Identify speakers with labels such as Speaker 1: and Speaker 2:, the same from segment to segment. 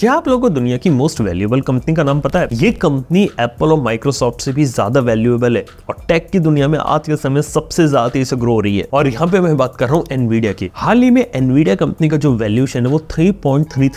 Speaker 1: क्या आप लोगों को दुनिया की मोस्ट वैल्यूएबल कंपनी का नाम पता है ये कंपनी एप्पल और माइक्रोसॉफ्ट से भी ज्यादा वैल्यूएबल है और टेक की दुनिया में आज के समय सबसे ज्यादा इसे ग्रो हो रही है और यहाँ पे मैं बात कर रहा हूँ एनवीडिया की हाल ही में एनवीडिया कंपनी का जो वैल्यूशन है वो थ्री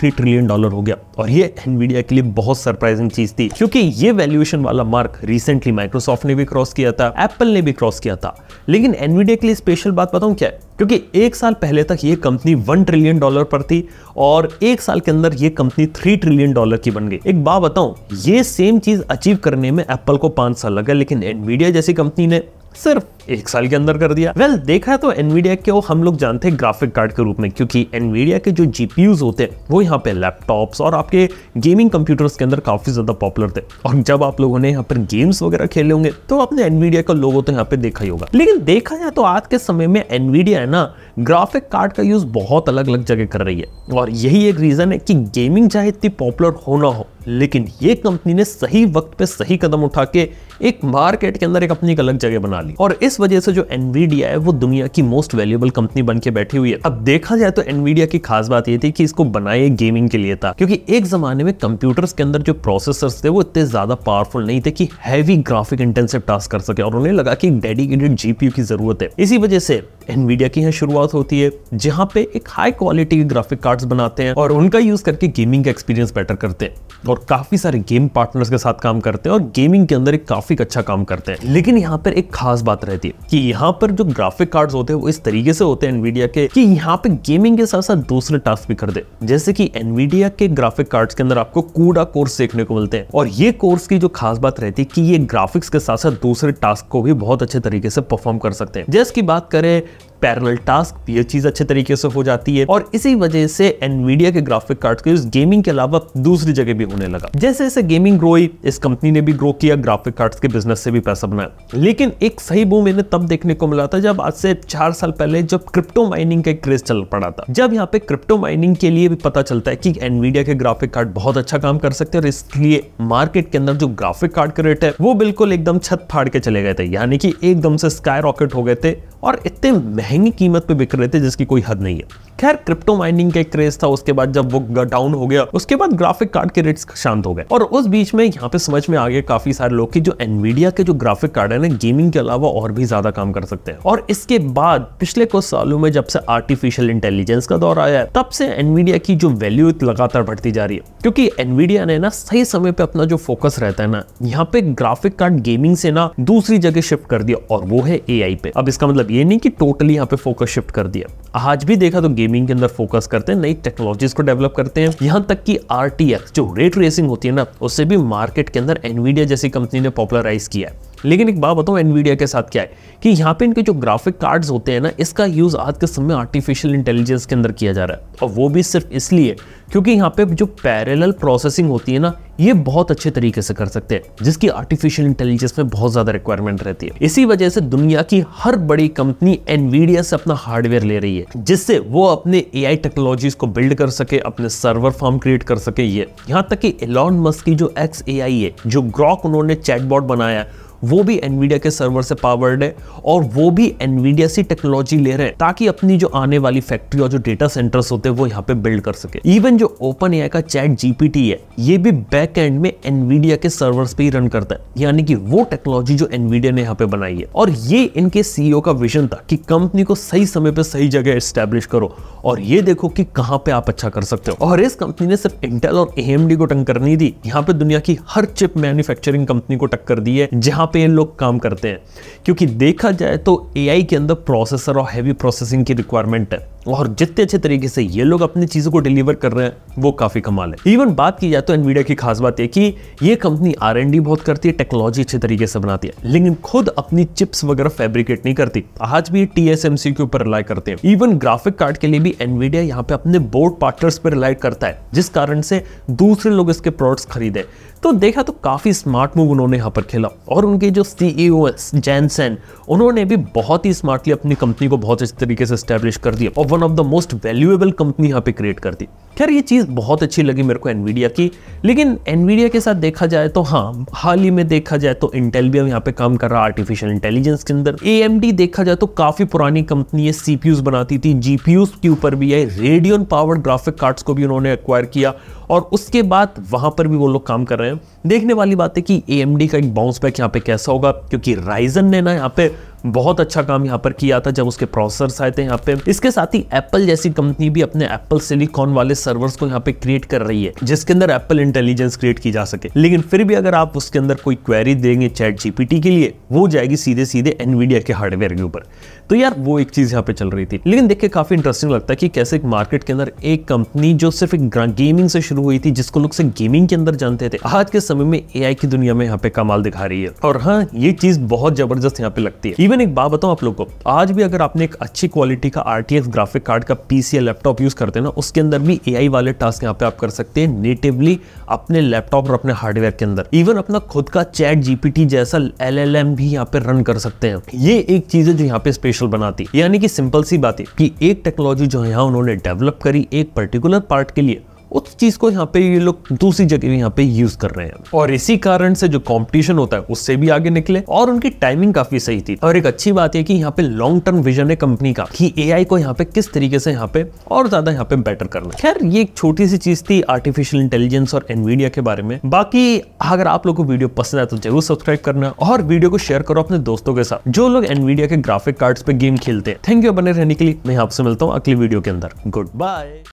Speaker 1: ट्रिलियन डॉलर हो गया और ये एनवीडिया के लिए बहुत सरप्राइजिंग चीज थी क्योंकि ये वैल्यूएशन वाला मार्क रिसेंटली माइक्रोसॉफ्ट ने भी क्रॉस किया था एप्पल ने भी क्रॉस किया था लेकिन एनवीडिया के लिए स्पेशल बात बताऊँ क्या क्योंकि एक साल पहले तक ये कंपनी वन ट्रिलियन डॉलर पर थी और एक साल के अंदर ये कंपनी थ्री ट्रिलियन डॉलर की बन गई एक बात बताऊं ये सेम चीज अचीव करने में एप्पल को पांच साल लगा लेकिन एनवीडिया जैसी कंपनी ने सिर्फ एक साल के अंदर कर दिया वेल well, देखा तो एनवीडिया के वो हम लोग जानते हैं ग्राफिक कार्ड के रूप में क्योंकि एनवीडिया के जो जीपीयूज होते हैं वो यहाँ पे लैपटॉप्स और आपके गेमिंग कंप्यूटर्स के अंदर काफी ज्यादा पॉपुलर थे और जब आप लोगों ने यहाँ पर गेम्स वगैरह खेले होंगे तो आपने एनवीडिया का लोगो तो यहाँ पे देखा ही होगा लेकिन देखा जाए तो आज के समय में एनवीडिया है ना ग्राफिक कार्ड का यूज बहुत अलग अलग जगह कर रही है और यही एक रीजन है कि गेमिंग चाहे इतनी पॉपुलर हो ना हो लेकिन ये कंपनी ने सही वक्त पे सही कदम उठा के एक मार्केट के अंदर एक अपनी अलग जगह बना ली और इस वजह से जो एनवीडिया है वो दुनिया की मोस्ट वैल्यूबल कंपनी बन के बैठी हुई है अब देखा जाए तो एनवीडिया की खास बात ये थी कि इसको बनाए गेमिंग के लिए था क्योंकि एक जमाने में कंप्यूटर्स के अंदर जो प्रोसेसर थे वो इतने ज्यादा पावरफुल नहीं थे कि हैवी ग्राफिक इंटेंसिव टास्क कर सके और उन्हें लगा कि डेडिकेटेड जीपीयू की जरूरत है इसी वजह से एनवीडिया की यहाँ शुरुआत होती है जहाँ पे एक हाई क्वालिटी के ग्राफिक कार्ड्स बनाते हैं और उनका यूज करके गेमिंग का एक्सपीरियंस बेटर करते हैं और काफ़ी सारे गेम पार्टनर्स के साथ काम करते हैं और गेमिंग के अंदर एक काफ़ी अच्छा काम करते हैं लेकिन यहाँ पर एक खास बात रहती है कि यहाँ पर जो ग्राफिक कार्ड होते हैं वो इस तरीके से होते हैं एनवीडिया के कि यहाँ पे गेमिंग के साथ साथ दूसरे टास्क भी कर दे जैसे कि एनवीडिया के ग्राफिक कार्ड के अंदर आपको कूडा कोर्स देखने को मिलते हैं और ये कोर्स की जो खास बात रहती है कि ये ग्राफिक्स के साथ साथ दूसरे टास्क को भी बहुत अच्छे तरीके से परफॉर्म कर सकते हैं जैसे की बात करें पैरल टास्क तो ये चीज़ अच्छे तरीके से हो जाती है और इसी वजह से एनवीडिया के ग्राफिक कार्ड का यूज गेमिंग के अलावा दूसरी जगह भी होने लगा जैसे जैसे गेमिंग ग्रो हुई इस कंपनी ने भी ग्रो किया ग्राफिक कार्ड के बिजनेस से भी पैसा बनाया लेकिन एक सही बूम इन्हें तब देखने को मिला था जब आज से चार साल पहले जब क्रिप्टो माइनिंग का क्रेज चल पड़ा था जब यहाँ पे क्रिप्टो माइनिंग के लिए भी पता चलता है कि एनवीडिया के ग्राफिक कार्ड बहुत अच्छा काम कर सकते हैं और इसलिए मार्केट के अंदर जो ग्राफिक कार्ड का रेट है वो बिल्कुल एकदम छत फाड़ के चले गए थे यानी कि एकदम से स्काई रॉकेट हो गए थे और इतने महंगी कीमत पे बिक रहे थे जिसकी कोई हद नहीं है खैर क्रिप्टो माइनिंग का क्रेज था उसके बाद जब वो डाउन हो गया उसके बाद ग्राफिक कार्ड के रेट्स शांत हो गए और उस बीच में यहाँ पे समझ में आ गया काफी सारे लोग की जो एनवीडिया के जो ग्राफिक कार्ड है ना गेमिंग के अलावा और भी ज्यादा काम कर सकते हैं और इसके बाद पिछले कुछ सालों में जब से आर्टिफिशियल इंटेलिजेंस का दौर आया है तब से एनवीडिया की जो वैल्यू लगातार बढ़ती जा रही है क्योंकि एनवीडिया ने ना सही समय पे अपना जो फोकस रहता है ना यहाँ पे ग्राफिक कार्ड गेमिंग से ना दूसरी जगह शिफ्ट कर दिया और वो है ए पे अब इसका मतलब ये नहीं कि टोटली यहाँ पे फोकस शिफ्ट कर दिया आज भी देखा तो गेमिंग गेमिंग के अंदर फोकस करते हैं नई टेक्नोलॉजीज को डेवलप करते हैं यहाँ तक की आर जो रेट रेसिंग होती है ना उससे भी मार्केट के अंदर एनवीडिया जैसी कंपनी ने पॉपुलराइज किया है लेकिन एक बात बताऊँ एनवीडिया के साथ क्या है कि यहाँ पे इनके जो ग्राफिक कार्ड्स होते हैं ना इसका यूज़ आज के समय आर्टिफिशियल इंटेलिजेंस के अंदर किया जा रहा है और वो भी सिर्फ इसलिए क्योंकि यहाँ पे जो पैरेलल प्रोसेसिंग होती है ना ये बहुत अच्छे तरीके से कर सकते हैं जिसकी आर्टिफिशियल इंटेलिजेंस में बहुत ज़्यादा रिक्वायरमेंट रहती है इसी वजह से दुनिया की हर बड़ी कंपनी एनवीडिया से अपना हार्डवेयर ले रही है जिससे वो अपने ए टेक्नोलॉजीज को बिल्ड कर सके अपने सर्वर फॉर्म क्रिएट कर सके ये यहाँ तक कि एलॉन मस्क की जो एक्स ए है जो ग्रॉक उन्होंने चैटबॉट बनाया वो भी एनवीडिया के सर्वर से पावर्ड है और वो भी एनवीडिया सी टेक्नोलॉजी ले रहे हैं ताकि अपनी जो आने वाली फैक्ट्री और जो डेटा सेंटर्स होते हैं वो यहाँ पे बिल्ड कर सके इवन जो ओपन एआई का चैट जीपीटी है ये भी बैक एंड में एनवीडिया के सर्वर्स पे ही रन करता है यानी कि वो टेक्नोलॉजी जो एनवीडिया ने यहाँ पे बनाई है और ये इनके सीईओ का विजन था कि कंपनी को सही समय पर सही जगह एस्टेब्लिश करो और ये देखो कि कहाँ पे आप अच्छा कर सकते हो और इस कंपनी ने सिर्फ इंटेल और एएमडी को टक्कर नहीं दी यहाँ पे दुनिया की हर चिप मैन्युफैक्चरिंग कंपनी को टक्कर दी है जहाँ पे ये लोग काम करते हैं क्योंकि देखा जाए तो एआई के अंदर प्रोसेसर और हैवी प्रोसेसिंग की रिक्वायरमेंट है और जितने अच्छे तरीके से ये लोग अपनी चीज़ों को डिलीवर कर रहे हैं वो काफ़ी कमाल है इवन बात की जाए तो एनवीडिया की खास बात है कि ये कंपनी आर बहुत करती है टेक्नोलॉजी अच्छे तरीके से बनाती है लेकिन खुद अपनी चिप्स वगैरह फेब्रिकेट नहीं करती आज भी टी के ऊपर रिलाई करते हैं इवन ग्राफिक कार्ड के लिए भी एनवीडिया यहाँ पे अपने बोर्ड पार्टनर्स पर रिलाई करता है जिस कारण से दूसरे लोग इसके प्रोडक्ट्स खरीदे तो देखा तो काफ़ी स्मार्ट मूव उन्होंने यहाँ पर खेला और उनके जो सीईओ जैनसेन e उन्होंने भी बहुत ही स्मार्टली अपनी कंपनी को बहुत अच्छे तरीके से स्टैब्लिश कर दिया और one of the most valuable company यहाँ पे क्रिएट कर दी खैर ये चीज़ बहुत अच्छी लगी मेरे को एनवीडिया की लेकिन एनवीडिया के साथ देखा जाए तो हाँ हाल ही में देखा जाए तो इंटेल भी अब यहाँ पे काम कर रहा है आर्टिफिशियल इंटेलिजेंस के अंदर ए देखा जाए तो काफ़ी पुरानी कंपनी है सीपीयूज बनाती थी जीपीयूज के ऊपर भी है रेडियन पावर ग्राफिक कार्ड्स को भी उन्होंने एक्वायर किया और उसके बाद वहाँ पर भी वो लोग काम कर रहे हैं देखने वाली बात है कि ए का एक बाउंस बैक यहाँ पे कैसा होगा क्योंकि राइजन ने ना यहाँ पे बहुत अच्छा काम यहाँ पर किया था जब उसके प्रोसेसर्स आए थे यहाँ पे इसके साथ ही एप्पल जैसी कंपनी भी अपने एप्पल सिलिकॉन वाले सर्वर्स को यहाँ पे क्रिएट कर रही है जिसके अंदर एप्पल इंटेलिजेंस क्रिएट की जा सके लेकिन फिर भी अगर आप उसके अंदर कोई क्वेरी देंगे चैट जीपीटी के लिए वो जाएगी सीधे सीधे एनवीडिया के हार्डवेयर के ऊपर तो यार वो एक चीज यहाँ पे चल रही थी लेकिन देख के काफी इंटरेस्टिंग लगता है कि कैसे एक मार्केट के अंदर एक कंपनी जो सिर्फ एक गेमिंग से शुरू हुई थी जिसको लोग से गेमिंग के अंदर जानते थे आज के समय में ए की दुनिया में यहाँ पे कमाल दिखा रही है और हाँ ये चीज बहुत जबरदस्त यहाँ पे लगती है इवन एक बात बताऊँ आप लोग को आज भी अगर आपने एक अच्छी क्वालिटी का आरटीएक्स ग्राफिक कार्ड का पीसी लैपटॉप यूज करते हैं ना उसके अंदर भी ए वाले टास्क यहाँ पे आप कर सकते हैं नेटिवली अपने लैपटॉप और अपने हार्डवेयर के अंदर इवन अपना खुद का चैट जीपीटी जैसा एल भी यहाँ पे रन कर सकते हैं ये एक चीज है जो यहाँ पे स्पेशल बनाती है यानी कि सिंपल सी बात है कि एक टेक्नोलॉजी जो यहाँ उन्होंने डेवलप करी एक पर्टिकुलर पार्ट के लिए उस चीज़ को यहाँ पे ये लोग दूसरी जगह यहाँ पे यूज कर रहे हैं और इसी कारण से जो कंपटीशन होता है उससे भी आगे निकले और उनकी टाइमिंग काफी सही थी और एक अच्छी बात है कि यहाँ पे लॉन्ग टर्म विजन है कंपनी का कि एआई को यहाँ पे किस तरीके से यहाँ पे और ज्यादा यहाँ पे बेटर करना खैर ये एक छोटी सी चीज थी आर्टिफिशियल इंटेलिजेंस और एनवीडिया के बारे में बाकी अगर आप लोग को वीडियो पसंद आए तो जरूर सब्सक्राइब करना और वीडियो को शेयर करो अपने दोस्तों के साथ जो लोग एनवीडिया के ग्राफिक कार्ड पे गेम खेलते हैं थैंक यू बने रहने के लिए मैं आपसे मिलता हूँ अगली वीडियो के अंदर गुड बाय